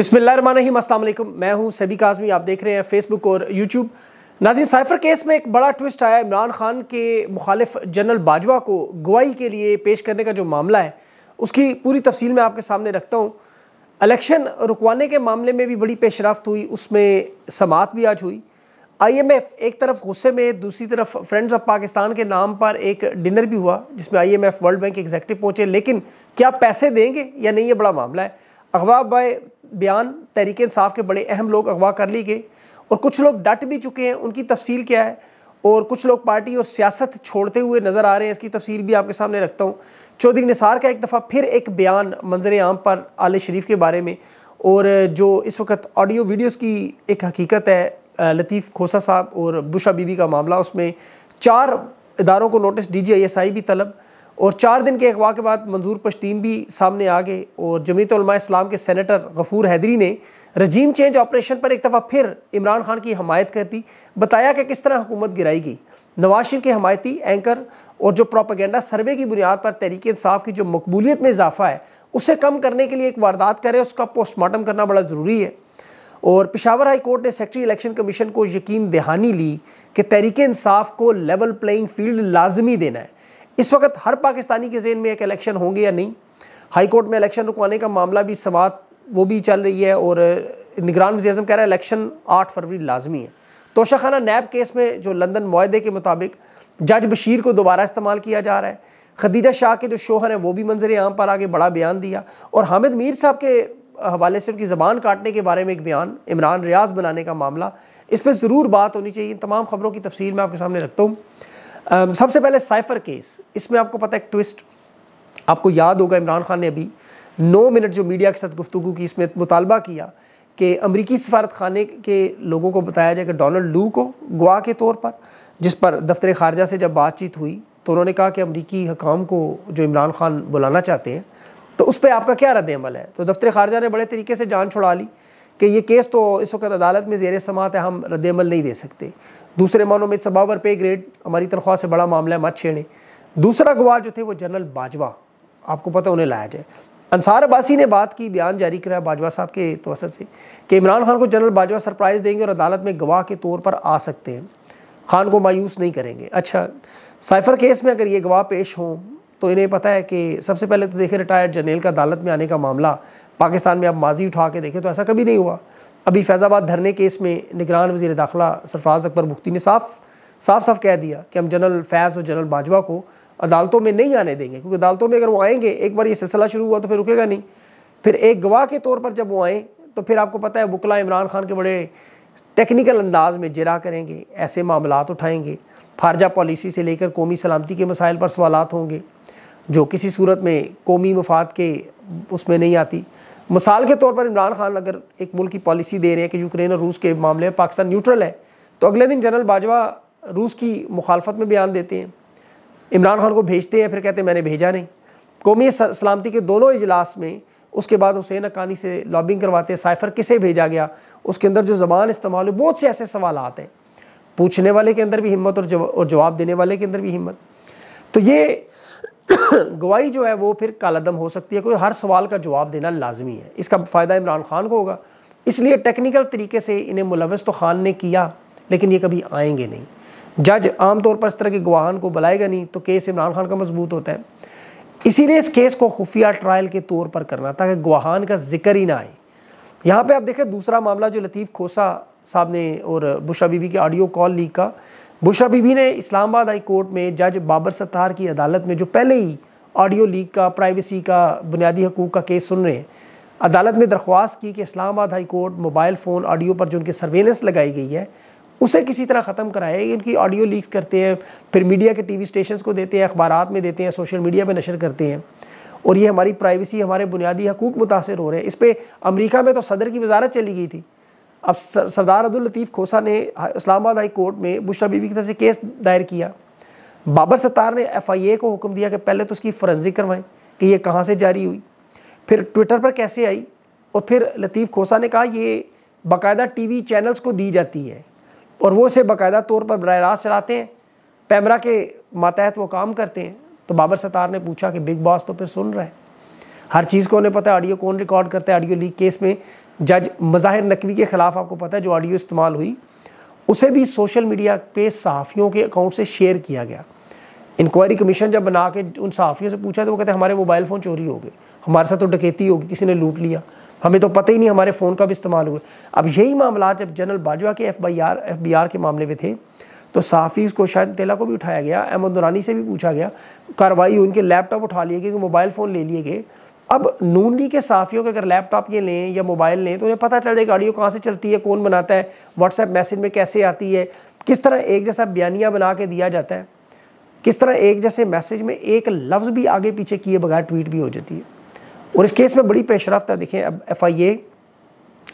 बिस्मिल्लाम असलम मैं हूं सभी काजमी आप देख रहे हैं फेसबुक और यूट्यूब नाजिन साइफर केस में एक बड़ा ट्विस्ट आया इमरान खान के मुखालिफ जनरल बाजवा को गवाही के लिए पेश करने का जो मामला है उसकी पूरी तफसील मैं आपके सामने रखता हूँ इलेक्शन रुकवाने के मामले में भी बड़ी पेशरफ हुई उसमें समात भी आज हुई एफ एक तरफ गुस्से में दूसरी तरफ फ्रेंड्स ऑफ पाकिस्तान के नाम पर एक डिनर भी हुआ जिसमें एफ वर्ल्ड बैंक एग्जेक्टिव पहुँचे लेकिन क्या पैसे देंगे या नहीं ये बड़ा मामला है अखबार बाय बयान तहरीक साफ के बड़े अहम लोग अगवा कर लिए गए और कुछ लोग डट भी चुके हैं उनकी तफसील क्या है और कुछ लोग पार्टी और सियासत छोड़ते हुए नज़र आ रहे हैं इसकी तफसील भी आपके सामने रखता हूँ चौधरी निसार का एक दफ़ा फिर एक बयान मंजर आम पर आल शरीफ के बारे में और जो इस वक्त ऑडियो वीडियोस की एक हकीकत है लतीफ़ खोसा साहब और बुशा बीबी का मामला उसमें चार इदारों को notice D G I S I भी तलब और चार दिन के अखवा के बाद मंजूर पश्तीन भी सामने आ गए और जमीत इस्लाम के सेनेटर गफूर हैदरी ने रजीम चेंज ऑपरेशन पर एक दफ़ा फिर इमरान खान की हमायत कर दी बताया कि किस तरह हुकूमत गिराई गई नवाज शरीफ के हमायती एंकर और जो प्रोपागेंडा सर्वे की बुनियाद पर तहरीक इंसाफ की जो मकबूलीत में इजाफा है उसे कम करने के लिए एक वारदात करें उसका पोस्टमार्टम करना बड़ा ज़रूरी है और पिशावर हाई कोर्ट ने सेक्ट्री इलेक्शन कमीशन को यकीन दहानी ली कि तहरीक इंसाफ को लेवल प्लेइंग फील्ड लाजमी देना है इस वक्त हर पाकिस्तानी के जेन में एक इलेक्शन होंगे या नहीं हाई कोर्ट में इलेक्शन रुकवाने का मामला भी समात वो भी चल रही है और निगरान वजी अजम कह रहा है इलेक्शन आठ फरवरी लाजमी है तोशाखाना नैब केस में जो लंदन माहदे के मुताबिक जज बशीर को दोबारा इस्तेमाल किया जा रहा है खदीजा शाह के जो शोहर हैं वो भी मंजर आम पर आगे बड़ा बयान दिया और हामिद मीर साहब के हवाले से उनकी ज़बान काटने के बारे में एक बयान इमरान रियाज बनाने का मामला इस पर ज़रूर बात होनी चाहिए इन तमाम खबरों की तफसील मैं आपके सामने रखता हूँ Um, सबसे पहले साइफर केस इसमें आपको पता है एक ट्विस्ट आपको याद होगा इमरान खान ने अभी नौ मिनट जो मीडिया के साथ गुफ्तु की इसमें मुतालबा किया कि अमरीकी सफारत खाने के लोगों को बताया जाए कि डोनल्ड लू को गवा के तौर पर जिस पर दफ्तर खारजा से जब बातचीत हुई तो उन्होंने कहा कि अमरीकी हकाम को जो इमरान खान बुलाना चाहते हैं तो उस पर आपका क्या रद्दमल है तो दफ्तर खारजा ने बड़े तरीके से जान छुड़ा ली कि ये केस तो इस वक्त अदालत में जेर समात है हम रद्द नहीं दे सकते दूसरे मानों में सबावर पे ग्रेड हमारी तनख्वाह से बड़ा मामला है मत छेड़ें दूसरा गवाह जो थे वो जनरल बाजवा आपको पता उन्हें लाया जाए अंसार अब्बासी ने बात की बयान जारी कराया बाजवा साहब के तवसत से कि इमरान खान को जनरल बाजवा सरप्राइज़ देंगे और अदालत में गवाह के तौर पर आ सकते हैं खान को मायूस नहीं करेंगे अच्छा साइफर केस में अगर ये गवाह पेश हों तो इन्हें पता है कि सबसे पहले तो देखें रिटायर्ड जनरल का अदालत में आने का मामला पाकिस्तान में आप माजी उठा के देखें तो ऐसा कभी नहीं हुआ अभी फैज़ाबाद धरने केस में निगरान वजी दाखिला सरफराज अकबर मुफ्ती ने साफ साफ साफ कह दिया कि हम जनरल फैज़ और जनरल बाजवा को अदालतों में नहीं आने देंगे क्योंकि अदालतों में अगर वो आएंगे एक बार ये सिलसिला शुरू हुआ तो फिर रुकेगा नहीं फिर एक गवाह के तौर पर जब वो आएँ तो फिर आपको पता है बुकला इमरान खान के बड़े टेक्निकल अंदाज में जरा करेंगे ऐसे मामला उठाएँगे फारजा पॉलिसी से लेकर कौमी सलामती के मसाइल पर सवाल होंगे जो किसी सूरत में कौमी मफाद के उसमें नहीं आती मिसाल के तौर पर इमरान खान अगर एक मुल्क की पॉलिसी दे रहे हैं कि यूक्रेन और रूस के मामले में पाकिस्तान न्यूट्रल है तो अगले दिन जनरल बाजवा रूस की मुखालफत में बयान देते हैं इमरान खान को भेजते हैं फिर कहते हैं मैंने भेजा नहीं कौमी सलामती के दोनों इजलास में उसके बाद हुसैन अकानी से लॉबिंग करवाते हैं साइफर किसे भेजा गया उसके अंदर जो ज़बान इस्तेमाल हुई बहुत से ऐसे सवाल आते हैं पूछने वाले के अंदर भी हिम्मत और जवाब देने वाले के अंदर भी हिम्मत तो ये गवाही जो है वो फिर कालादम हो सकती है कोई हर सवाल का जवाब देना लाजमी है इसका फ़ायदा इमरान खान को होगा इसलिए टेक्निकल तरीके से इन्हें मुलवस तो खान ने किया लेकिन ये कभी आएंगे नहीं जज आम तौर पर इस तरह के गवाहान को बुलाएगा नहीं तो केस इमरान खान का मजबूत होता है इसीलिए इस केस को खुफिया ट्रायल के तौर पर करना ताकि गवाहान का जिक्र ही ना आए यहाँ पर आप देखें दूसरा मामला जो लतीफ़ खोसा साहब ने और बुशा बीबी के ऑडियो कॉल लीक का बुशरा बीबी ने इस्लामाबाद हाई कोर्ट में जज बाबर सत्तार की अदालत में जो पहले ही ऑडियो लीक का प्राइवेसी का बुनियादी हकूक़ का केस सुन रहे हैं अदालत में दरख्वास्त की कि Islamabad high court mobile phone audio पर जो उनकी सर्वेलेंस लगाई गई है उसे किसी तरह ख़त्म कराए इनकी ऑडियो लीक करते हैं फिर मीडिया के टीवी स्टेशन को देते हैं अखबार में देते हैं सोशल मीडिया पर नशर करते हैं और ये हमारी प्राइवेसी हमारे बुनियादी हकूक़ मुतासर हो रहे हैं इस पर अमरीका में तो सदर की वजारत चली गई थी अब सरदार अब्दुल लतीफ़ खोसा ने इस्लामाबाद हाई कोर्ट में बुशरा बीबी की तरफ से केस दायर किया बाबर सत्तार ने एफआईए को हुक्म दिया कि पहले तो उसकी फॉरेंसिक करवाएं कि ये कहाँ से जारी हुई फिर ट्विटर पर कैसे आई और फिर लतीफ़ खोसा ने कहा ये बाकायदा टीवी चैनल्स को दी जाती है और वो इसे बाकायदा तौर पर बर रास्त चलाते हैं पैमरा के मातहत वो काम करते हैं तो बाबर सत्तार ने पूछा कि बिग बॉस तो फिर सुन रहा है हर चीज़ को उन्हें पता है ऑडियो कौन रिकॉर्ड करता है ऑडियो लीक केस में जज मज़ाहिर नकवी के ख़िलाफ़ आपको पता है जो ऑडियो इस्तेमाल हुई उसे भी सोशल मीडिया पे सहाफ़ियों के अकाउंट से शेयर किया गया इंक्वायरी कमीशन जब बना के उन सहाफ़ियों से पूछा तो वो कहते हैं हमारे मोबाइल फ़ोन चोरी हो गए हमारे साथ तो डकैती होगी किसी ने लूट लिया हमें तो पता ही नहीं हमारे फ़ोन का भी इस्तेमाल हुआ अब यही मामला जब जनरल बाजवा के F R F B R के मामले में थे तो साफ़ी को शायद तेला को भी उठाया गया अहमद दुरानी से भी पूछा गया कार्रवाई उनके लैपटॉप उठा लिए गए मोबाइल फ़ोन ले लिए गए अब नून लीग के साफियों के अगर लैपटॉप ये लें या मोबाइल लें तो उन्हें पता चल जाएगा ऑडियो कहाँ से चलती है कौन बनाता है व्हाट्सएप मैसेज में कैसे आती है किस तरह एक जैसा बयानिया बना के दिया जाता है किस तरह एक जैसे मैसेज में एक लफ्ज़ भी आगे पीछे किए बगैर ट्वीट भी हो जाती है और इस केस में बड़ी पेशरफ्त है देखें अब F I A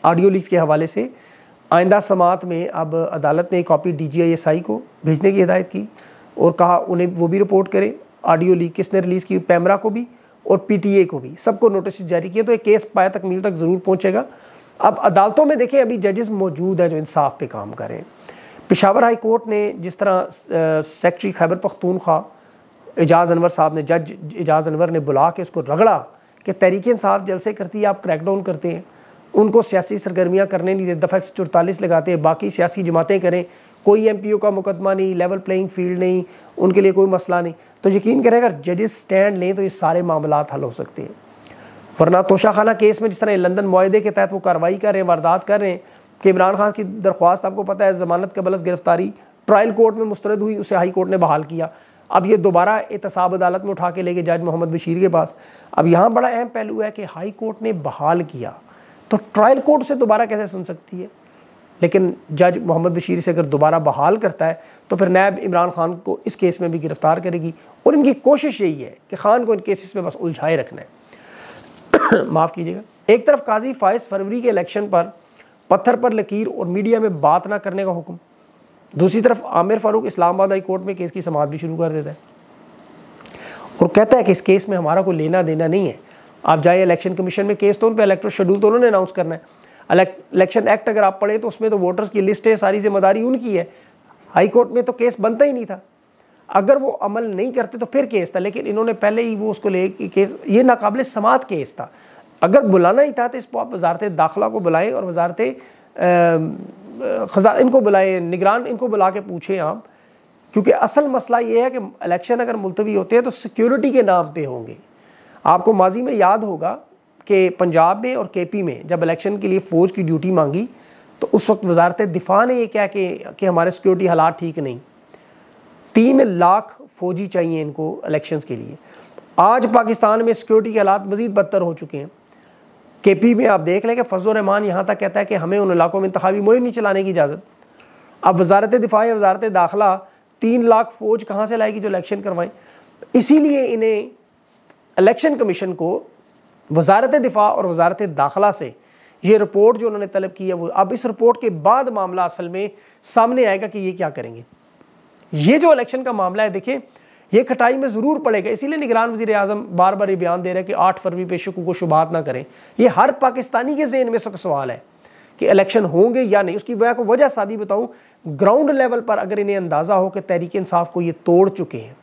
audio leaks के हवाले से आइंदा समात में अब अदालत ने copy D G I S I को भेजने की हिदायत की और कहा उन्हें वो भी रिपोर्ट करें ऑडियो लीक किसने रिलीज़ की पैमरा को भी और पीटीए को भी सबको नोटिस जारी किया तो ये केस पाया तकमील तक ज़रूर पहुँचेगा अब अदालतों में देखें अभी जजेस मौजूद हैं जो इंसाफ पे काम करें पिशावर हाई कोर्ट ने जिस तरह सेक्रेटरी खैबर पख्तूनख्वा एजाज अनवर साहब ने जज एजाज अनवर ने बुला के उसको रगड़ा कि तहरीक इंसाफ जलसे करती है आप क्रैकडाउन करते हैं उनको सियासी सरगर्मियाँ करने नहीं देते दफ़ा एक लगाते हैं बाकी सियासी जमातें करें कोई एम का मुकदमा नहीं लेवल प्लेइंग फील्ड नहीं उनके लिए कोई मसला नहीं तो यकीन करें अगर जजेस स्टैंड लें तो ये सारे मामला हल हो सकते हैं वरना तोशाखाना केस में जिस तरह लंदन माहे के तहत वो कार्रवाई कर रहे हैं वारदात कर रहे हैं कि इमरान खान की दरख्वास्त आपको पता है जमानत बलस गिरफ्तारी ट्रायल कोर्ट में मुस्तरद हुई उसे हाई कोर्ट ने बहाल किया अब ये दोबारा एहतसाब अदालत में उठा के ले गए जज मोहम्मद बशीर के पास अब यहाँ बड़ा अहम पहलू है कि हाई कोर्ट ने बहाल किया तो ट्रायल कोर्ट से दोबारा कैसे सुन सकती है लेकिन जज मोहम्मद बशीर से अगर दोबारा बहाल करता है तो फिर नैब इमरान खान को इस केस में भी गिरफ़्तार करेगी और इनकी कोशिश यही है कि खान को इन केसेस में बस उलझाए रखना है माफ़ कीजिएगा एक तरफ काजी फाइज फरवरी के इलेक्शन पर पत्थर पर लकीर और मीडिया में बात ना करने का हुक्म दूसरी तरफ आमिर फारूक इस्लामाबाद हाई कोर्ट में केस की समाप्त भी शुरू कर देता है और कहता है कि इस केस में हमारा कोई लेना देना नहीं है आप जाए इलेक्शन कमीशन में केस तो उन पर इलेक्ट्रो शेड्यूल तो उन्होंने अनाउंस करना है इलेक्शन एक्ट अगर आप पढ़े तो उसमें तो वोटर्स की लिस्ट है सारी जिम्मेदारी उनकी है हाई कोर्ट में तो केस बनता ही नहीं था अगर वो अमल नहीं करते तो फिर केस था लेकिन इन्होंने पहले ही वो उसको ले केस ये नाकबले समात केस था अगर बुलाना ही था तो इसको आप वजारत दाखिला को बुलाएं और वजारत खजा इनको बुलाएं निगरान इनको बुला के पूछें आप क्योंकि असल मसला ये है कि इलेक्शन अगर मुलतवी होते हैं तो सिक्योरिटी के नाम पर होंगे आपको माजी में याद होगा के पंजाब में और के पी में जब इलेक्शन के लिए फ़ौज की ड्यूटी मांगी तो उस वक्त वजारत दिफा ने यह क्या कि, कि हमारे सिक्योरिटी हालात ठीक नहीं तीन लाख फ़ौजी चाहिए इनको इलेक्शन के लिए आज पाकिस्तान में सिक्योरिटी के हालात मज़ीद बदतर हो चुके हैं के पी में आप देख लें कि फजल रहमान यहाँ तक कहता है कि हमें उन इलाकों में इंतवी मुहिम नहीं चलाने की इजाज़त अब वजारत दिफा या वजारत दाखिला तीन लाख फ़ौज कहाँ से लाएगी जो इलेक्शन करवाएं इसीलिए इन्हें इलेक्शन कमीशन को वजारत दिफा और वजारत दाखिला से ये रिपोर्ट जो उन्होंने तलब की है वो अब इस रिपोर्ट के बाद मामला असल में सामने आएगा कि ये क्या करेंगे ये जो इलेक्शन का मामला है देखिए ये खटाई में ज़रूर पड़ेगा इसीलिए निगरान वजी अजम बार बार ये बयान दे रहे हैं कि आठ फरवरी पे शकू को शुबात ना करें ये हर पाकिस्तानी के जेन में सबका सवाल है कि इलेक्शन होंगे या नहीं उसकी वजह को वजह सादी बताऊँ ग्राउंड लेवल पर अगर इन्हें अंदाज़ा हो कि तहरीक इंसाफ को ये तोड़ चुके हैं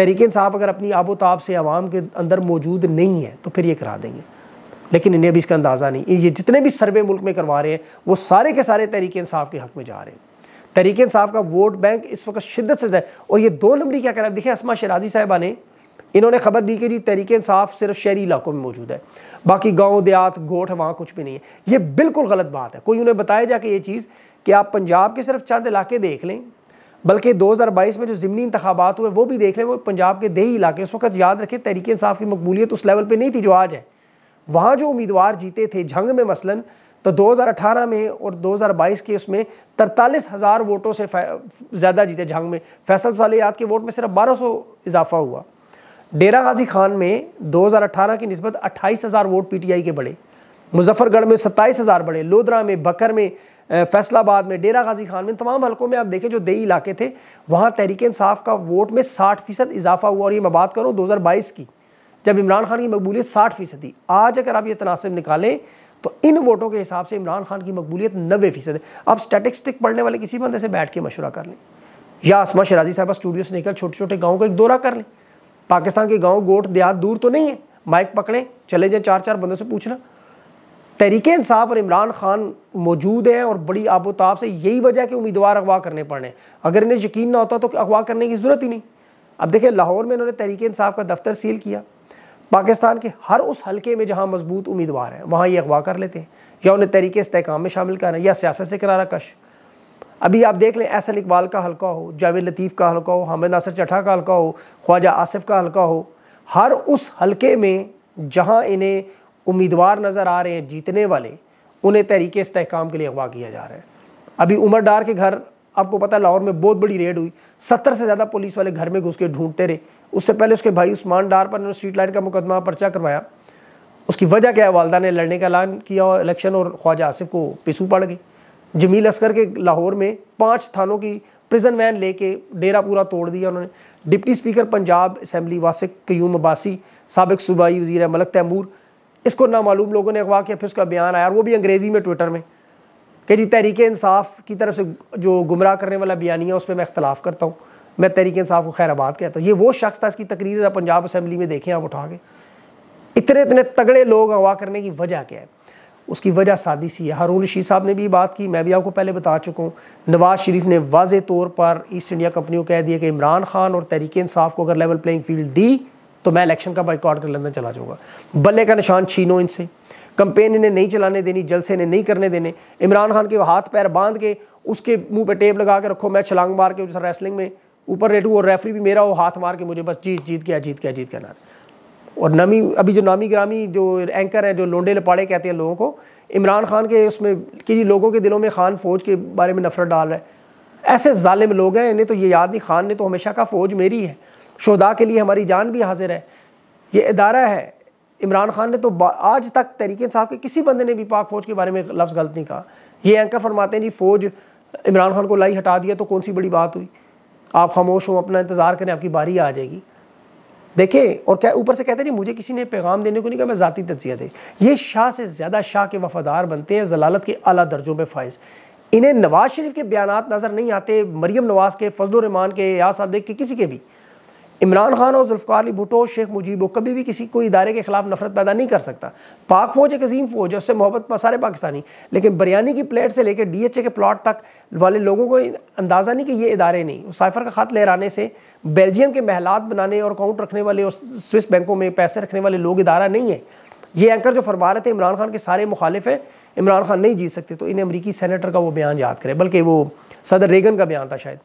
तहरीक साहब अगर अपनी आबो ताब से आवाम के अंदर मौजूद नहीं है तो फिर ये करा देंगे लेकिन इन्हें अभी इसका अंदाज़ा नहीं ये जितने भी सर्वे मुल्क में करवा रहे हैं वो सारे के सारे तहरीक इंसाफ के हक में जा रहे हैं तहरीक साहब का वोट बैंक इस वक्त शिद्दत से है और ये दो नंबरी क्या कर रहा है देखिए असमा शराजी साहबा ने इन्होंने खबर दी कि जी तहरीक इंसाफ सिर्फ शहरी इलाकों में मौजूद है बाकी गांव देहात गोठ वहाँ कुछ भी नहीं है ये बिल्कुल गलत बात है कोई उन्हें बताया जाके ये चीज़ कि आप पंजाब के सिर्फ चंद इलाके देख लें बल्कि 2022 में जो ज़मनी इंतबात हुए वो भी देख लें वो पंजाब के दही इलाके उस वक्त याद रखें तहरीक इंसाफ की मकबूलियत उस लेवल पर नहीं थी जो आज है वहाँ जो उम्मीदवार जीते थे झंग में मसलन तो 2018 में और 2022 के उसमें तरतालीस हज़ार वोटों से ज़्यादा जीते झंग में फैसल साल याद के वोट में सिर्फ सौ इजाफा हुआ डेरा गाजी खान में 2018 की नस्बत अट्ठाईस हज़ार वोट आई के बढ़े मुजफ्फरगढ़ में सत्ताईस हज़ार बढ़े लोधरा में बकर में फैसलाबाद में डेरा गाजी खान में तमाम हलकों में आप देखें जो दही इलाके थे वहाँ तहरीक इसाफ़ का वोट में साठ फ़ीसद इजाफा हुआ और ये मैं बात करूँ दो हज़ार बाईस की जब इमरान खान की मकबूलियत साठ फ़ीसद थी आज अगर आप ये तनासब निकालें तो इन वोटों के हिसाब से इमरान खान की मकबूलियत नबे फ़ीसद है आप स्टैटिस्टिक पढ़ने वाले किसी बंदे से बैठ के मशवरा कर लें या आसमा शराजी साहबा स्टूडियो से निकल छोटे छोटे गाँव का एक दौरा कर लें पाकिस्तान के गाँव गोट देहात दूर तो नहीं है माइक पकड़ें चले जाएँ चार चार बंदों से पूछना तहरीक इंसाफ और इमरान खान मौजूद हैं और बड़ी आबोताब से यही वजह कि उम्मीदवार अगवा करने पड़े अगर इन्हें यकीन ना होता तो अगवा करने की ज़रूरत ही नहीं अब देखिए लाहौर में इन्होंने तहरीक इंसाफ का दफ्तर सील किया पाकिस्तान के हर उस हलके में जहाँ मजबूत उम्मीदवार हैं वहाँ ये अगवा कर लेते हैं या उन्हें तहरीक इसकाम में शामिल करें या सियासत से करारा कश अभी आप देख लें एहसन इकबाल का हलका हो जावेद लतीफ़ का हलका हो हामिद नासर चटा का हलका हो ख्वाजा आसिफ का हलका हो हर उस हलके में जहाँ इन्हें उम्मीदवार नज़र आ रहे हैं जीतने वाले उन्हें तहरीक इसकाम के लिए अगवा किया जा रहा है अभी उमर डार के घर आपको पता है लाहौर में बहुत बड़ी रेड हुई सत्तर से ज़्यादा पुलिस वाले घर में घुस के ढूंढते रहे उससे पहले उसके भाई उस्मान डार पर उन्होंने स्ट्रीट लाइट का मुकदमा पर्चा करवाया उसकी वजह क्या है वालदा ने लड़ने का ऐलान किया और इलेक्शन और ख्वाजा आसिफ को पिसू पड़ गई जमील असकर के लाहौर में पाँच थानों की प्रिजन वैन लेके डेरा पूरा तोड़ दिया उन्होंने deputy speaker Punjab assembly Wasiq Qayyum Abbasi सबक सूबाई वजीर मलक तैमूर इसको ना मालूम लोगों ने अगवा किया फिर उसका बयान आया और वो भी अंग्रेज़ी में ट्विटर में कि जी तहरीक इंसाफ की तरफ से जो गुमराह करने वाला बयानी है पर मैं इख्तलाफ करता हूँ मैं तहरीक इंसाफ को खैराबाद कहता हूँ ये वो शख्स था इसकी तकरीर पंजाब असम्बली में देखें आप उठा के इतने इतने तगड़े लोग अगवा करने की वजह क्या है उसकी वजह सादी सी है हारून रशीद साहब ने भी बात की मैं भी आपको पहले बता चुका हूँ नवाज शरीफ ने वाज तौर पर ईस्ट इंडिया कंपनी को कह दिया कि इमरान खान और तहरीक इंसाफ को अगर लेवल प्लेइंग फील्ड दी तो मैं इलेक्शन का बाइकआउट कर लंदन चला जाऊँगा बल्ले का निशान छीनो इनसे कंपेन इन्हें नहीं चलाने देनी जल से इन्हें नहीं करने देने इमरान खान के हाथ पैर बांध के उसके मुंह पे टेप लगा के रखो मैं छलांग मार के उस रेसलिंग में ऊपर रेटू और रेफरी भी मेरा वो हाथ मार के मुझे बस जीत जीत क्या जीत क्या जीत क्या ना और नमी अभी जो नामी ग्रामी जो एंकर हैं जो लोंडे लपाड़े कहते हैं लोगों को इमरान खान के उसमें कि जी लोगों के दिलों में खान फौज के बारे में नफरत डाल रहा है ऐसे जालिम लोग हैं इन्हें तो ये याद नहीं खान ने तो हमेशा कहा फौज मेरी है शहदा के लिए हमारी जान भी हाजिर है ये इदारा है इमरान खान ने तो आज तक तरीके साहब के किसी बंदे ने भी पाक फ़ौज के बारे में लफ्ज़ गलत नहीं कहा ये एंकर फरमाते हैं जी फ़ौज इमरान खान को लाई हटा दिया तो कौन सी बड़ी बात हुई आप खामोश हो अपना इंतज़ार करें आपकी बारी आ जाएगी देखें और क्या ऊपर से कहते हैं जी मुझे किसी ने पैगाम देने को नहीं कहा मैं ज़ाती तजिया दे ये शाह से ज़्यादा शाह के वफादार बनते हैं जलालत के अला दर्जों में फायज़ इन्हें नवाज शरीफ के बयान नज़र नहीं आते मरीम नवाज के फजल रहमान के या सादक के किसी के भी इमरान खान और जुल्फ़ार अली भुटो शेख मुजीब कभी भी किसी कोई इदारे के खिलाफ नफरत पैदा नहीं कर सकता पाक फौज एक अजीम फौज है उससे मोहब्बत पर सारे पाकिस्तानी लेकिन बिरयानी की प्लेट से लेकर डी एच ए के प्लाट तक वाले लोगों को अंदाज़ा नहीं कि ये इदारे नहीं साइफर का ख़त लहराने से बेल्जियम के महलात बनाने और अकाउंट रखने वाले और स्विस बैंकों में पैसे रखने वाले लोग इदारा नहीं है ये एंकर जो फरमा रहे थे इमरान खान के सारे मुखालिफ हैं इमरान खान नहीं जीत सकते तो इन्हें अमरीकी सेनेटर का वो बयान याद करें बल्कि वो सदर रेगन का बयान था शायद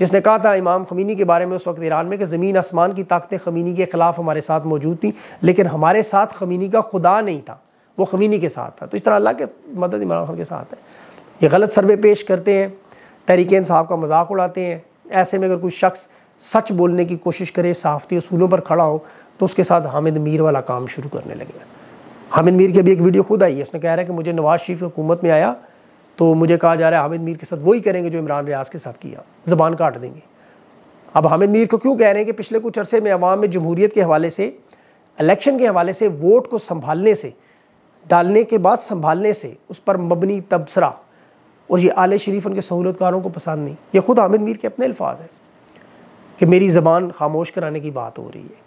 जिसने कहा था इमाम खमीनी के बारे में उस वक्त ईरान में कि ज़मीन आसमान की ताकतें खमीनी के ख़िलाफ़ हमारे साथ मौजूद थी लेकिन हमारे साथ खमीनी का खुदा नहीं था वो खमीनी के साथ था तो इस तरह अल्लाह के मदद इमरान खान के साथ है ये गलत सर्वे पेश करते हैं तहरीक इंसाफ का मजाक उड़ाते हैं ऐसे में अगर कोई शख्स सच बोलने की कोशिश करे सहाफ़ती असूलों पर खड़ा हो तो उसके साथ हामिद मीर वाला काम शुरू करने लगे हामिद मीर की अभी एक वीडियो खुद आई है उसने कह रहा है कि मुझे नवाज शरीफ हुकूमत में आया तो मुझे कहा जा रहा है हामिद मीर के साथ वही करेंगे जो इमरान रियाज के साथ किया ज़बान काट देंगे अब हामिद मीर को क्यों कह रहे हैं कि पिछले कुछ अरसे में अवाम में जमहूरीत के हवाले से इलेक्शन के हवाले से वोट को संभालने से डालने के बाद संभालने से उस पर मबनी तबसरा और ये आले शरीफ उनके सहूलतकारों को पसंद नहीं ये ख़ुद हामिद मीर के अपने अल्फाज हैं कि मेरी ज़बान खामोश कराने की बात हो रही है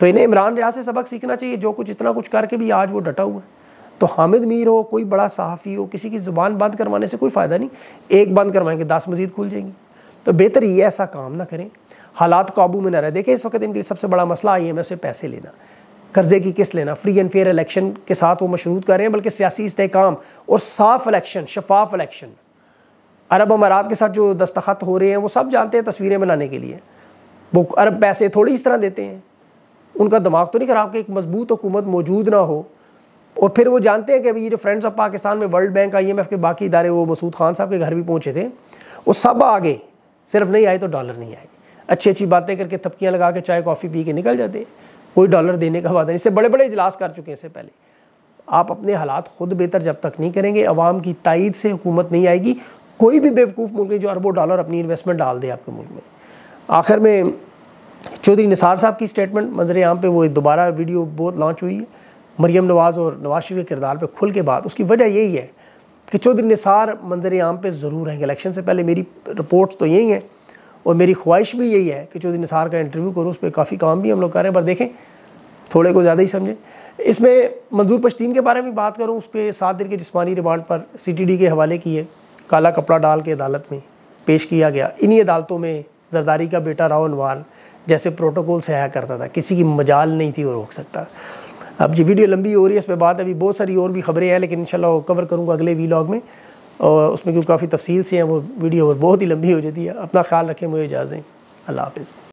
तो इन्हें इमरान रियाज से सबक सीखना चाहिए जो कुछ इतना कुछ करके भी आज वो डटा हुआ है तो हामिद मीर हो कोई बड़ा सहाफ़ी हो किसी की ज़ुबान बंद करवाने से कोई फ़ायदा नहीं एक बंद करवाएंगे दस मज़ीद खुल जाएंगी तो बेहतर ये ऐसा काम ना करें हालात काबू में ना रहे देखिए इस वक्त इनके लिए सबसे बड़ा मसला आई एम से पैसे लेना कर्जे की किस्त लेना फ्री एंड फेयर इलेक्शन के साथ वो मशरूत कर रहे हैं बल्कि सियासी इसकाम और साफ इलेक्शन शफाफ इलेक्शन अरब अमारात के साथ जो दस्तखत हो रहे हैं वो सब जानते हैं तस्वीरें बनाने के लिए वो अरब पैसे थोड़ी इस तरह देते हैं उनका दिमाग तो नहीं खराब कि एक मजबूत हुकूमत मौजूद ना हो और फिर वो जानते हैं कि ये जो फ्रेंड्स ऑफ पाकिस्तान में World Bank I M F के बाकी इदारे वो मसूद खान साहब के घर भी पहुँचे थे वो सब आगे सिर्फ नहीं आए तो डॉलर नहीं आए अच्छी अच्छी बातें करके थपकियाँ लगा के चाय कॉफ़ी पी के निकल जाते कोई डॉलर देने का वादा नहीं इससे बड़े बड़े इजलास कर चुके हैं इससे पहले आप अपने हालात खुद बेहतर जब तक नहीं करेंगे अवाम की तइद से हुकूमत नहीं आएगी कोई भी बेवकूफ़ मुल्क जो अरबों डॉलर अपनी इन्वेस्टमेंट डाल दे आपके मुल्क में आखिर में चौधरी निसार साहब की स्टेटमेंट मंजर आम पे वो दोबारा वीडियो बहुत लॉन्च हुई है मरीम नवाज़ और नवाज शरीफ के किरदार पर खुल के बाद उसकी वजह यही है कि चौधरी निसार मंजर आम पर ज़रूर रहेंगे इलेक्शन से पहले मेरी रिपोर्ट्स तो यही हैं और मेरी ख्वाहिश भी यही है कि चौधरी निसार का इंटरव्यू करूँ उस पर काफ़ी काम भी हम लोग कर रहे हैं पर देखें थोड़े को ज़्यादा ही समझें इसमें मंजूर पश्तीन के बारे में बात करूँ उस पर सात दिन के जिसमानी रिमांड पर सी टी डी के हवाले किए काला कपड़ा डाल के अदालत में पेश किया गया इन्हीं अदालतों में जरदारी का बेटा राव अनवार जैसे प्रोटोकॉल से आया करता था किसी की मजाल नहीं थी वो रोक सकता अब जी वीडियो लंबी हो रही है इस पर बात अभी बहुत सारी और भी खबरें हैं लेकिन इनशाला कवर करूँगा अगले वीलॉग में और उसमें क्योंकि काफ़ी तफसील से हैं वो वीडियो और बहुत ही लंबी हो जाती है अपना ख्याल रखें मुझे इजाज़ें अल्लाह हाफिज़